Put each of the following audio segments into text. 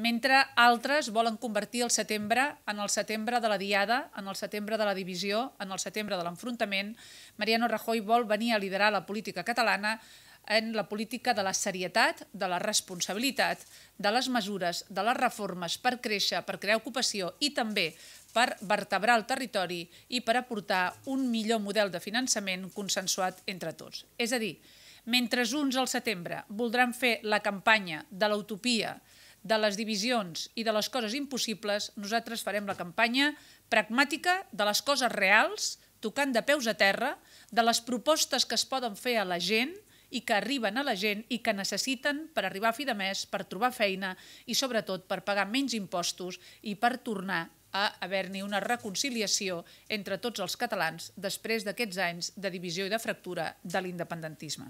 mentre altres volen convertir el setembre en el setembre de la diada, en el setembre de la divisió, en el setembre de l'enfrontament, Mariano Rajoy vol venir a liderar la política catalana en la política de la serietat, de la responsabilitat, de les mesures, de les reformes per créixer, per crear ocupació i també per vertebrar el territori i per aportar un millor model de finançament consensuat entre tots. És a dir, mentre uns al setembre voldran fer la campanya de l'utopia, de les divisions i de les coses impossibles, nosaltres farem la campanya pragmàtica de les coses reals, tocant de peus a terra, de les propostes que es poden fer a la gent i que arriben a la gent i que necessiten per arribar a fi de mes, per trobar feina i, sobretot, per pagar menys impostos i per tornar a haver hi una reconciliació entre tots els catalans després d'aquests anys de divisió i de fractura de l'independentisme.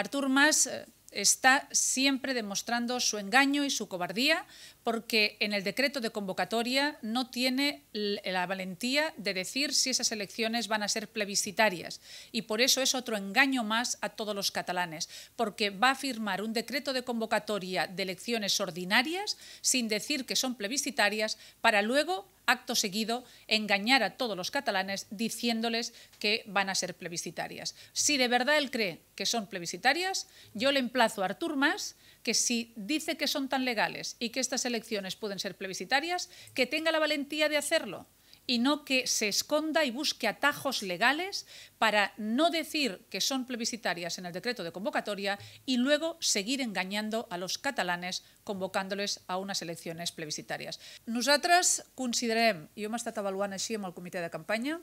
Artur Mas eh, está siempre demostrando su engaño y su cobardía porque en el decreto de convocatoria no tiene la valentía de decir si esas elecciones van a ser plebiscitarias. Y por eso es otro engaño más a todos los catalanes, porque va a firmar un decreto de convocatoria de elecciones ordinarias sin decir que son plebiscitarias para luego acto seguido, engañar a todos los catalanes diciéndoles que van a ser plebiscitarias. Si de verdad él cree que son plebiscitarias, yo le emplazo a Artur Mas que si dice que son tan legales y que estas elecciones pueden ser plebiscitarias, que tenga la valentía de hacerlo y no que se esconda y busque atajos legales para no decir que son plebiscitarias en el decreto de convocatoria y luego seguir engañando a los catalanes convocándoles a unas elecciones plebiscitarias. Nosotras considerem, y hemos estado avaluant el comité de campaña,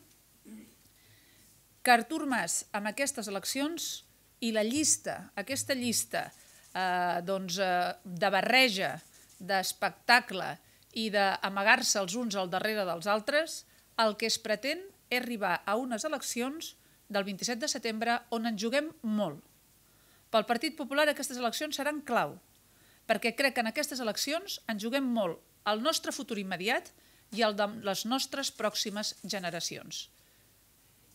que Artur Mas amb aquestes eleccions I la llista, aquesta llista eh, doncs, eh, de barreja, d'espectacle i d'amagar-se els uns al darrere dels altres, el que es pretén és arribar a unes eleccions del 27 de setembre on ens juguem molt. Pel Partit Popular aquestes eleccions seran clau, perquè crec que en aquestes eleccions ens juguem molt el nostre futur immediat i el de les nostres pròximes generacions.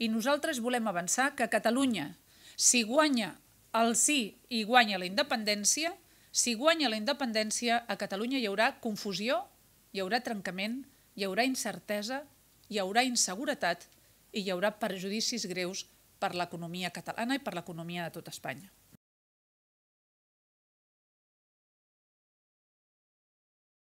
I nosaltres volem avançar que Catalunya, si guanya el sí i guanya la independència, si guanya la independència, a Catalunya hi haurà confusió, hi haurà trencament, hi haurà incertesa, hi haurà inseguretat i hi haurà perjudicis greus per l'economia catalana i per l'economia de tot Espanya.